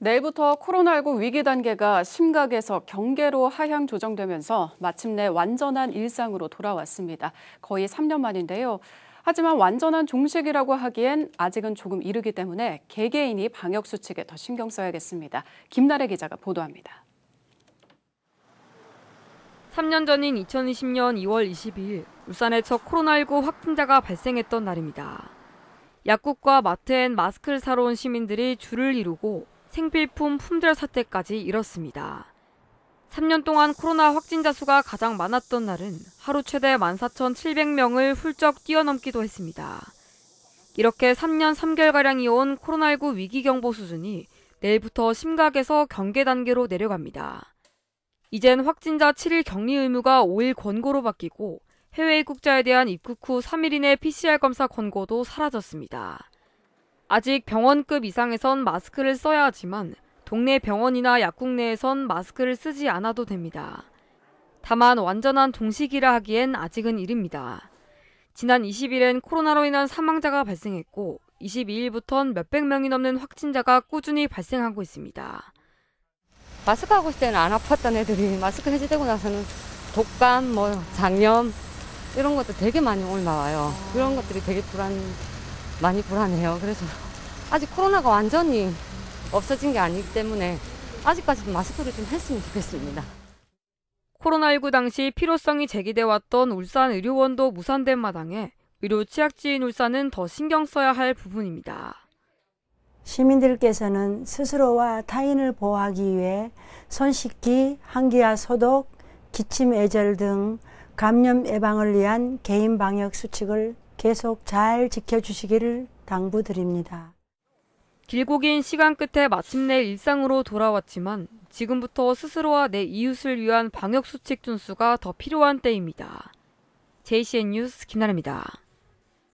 내일부터 코로나19 위기 단계가 심각해서 경계로 하향 조정되면서 마침내 완전한 일상으로 돌아왔습니다. 거의 3년 만인데요. 하지만 완전한 종식이라고 하기엔 아직은 조금 이르기 때문에 개개인이 방역 수칙에 더 신경 써야겠습니다. 김나래 기자가 보도합니다. 3년 전인 2020년 2월 22일 울산에첫 코로나19 확진자가 발생했던 날입니다. 약국과 마트엔 마스크를 사러 온 시민들이 줄을 이루고 생필품 품절 사태까지 이뤘습니다. 3년 동안 코로나 확진자 수가 가장 많았던 날은 하루 최대 14,700명을 훌쩍 뛰어넘기도 했습니다. 이렇게 3년 3개월가량이 온 코로나19 위기경보 수준이 내일부터 심각에서 경계 단계로 내려갑니다. 이젠 확진자 7일 격리 의무가 5일 권고로 바뀌고 해외 입국자에 대한 입국 후 3일 이내 PCR 검사 권고도 사라졌습니다. 아직 병원급 이상에선 마스크를 써야 하지만 동네 병원이나 약국 내에선 마스크를 쓰지 않아도 됩니다. 다만 완전한 종식이라 하기엔 아직은 이릅니다. 지난 20일엔 코로나로 인한 사망자가 발생했고 22일부턴 몇백 명이 넘는 확진자가 꾸준히 발생하고 있습니다. 마스크 하고 있을 때는 안 아팠던 애들이 마스크 해제되고 나서는 독감, 뭐 장염 이런 것도 되게 많이 올라와요. 그런 것들이 되게 불안 많이 불안해요. 그래서 아직 코로나가 완전히 없어진 게 아니기 때문에 아직까지도 마스크를 좀 했으면 좋겠습니다. 코로나19 당시 필요성이 제기돼 왔던 울산 의료원도 무산된 마당에 의료 취약지인 울산은 더 신경 써야 할 부분입니다. 시민들께서는 스스로와 타인을 보호하기 위해 손 씻기, 한기와 소독, 기침 예절 등 감염 예방을 위한 개인 방역 수칙을 계속 잘 지켜주시기를 당부드립니다. 길고 긴 시간 끝에 마침내 일상으로 돌아왔지만 지금부터 스스로와 내 이웃을 위한 방역수칙 준수가 더 필요한 때입니다. JCN 뉴스 김나래입니다.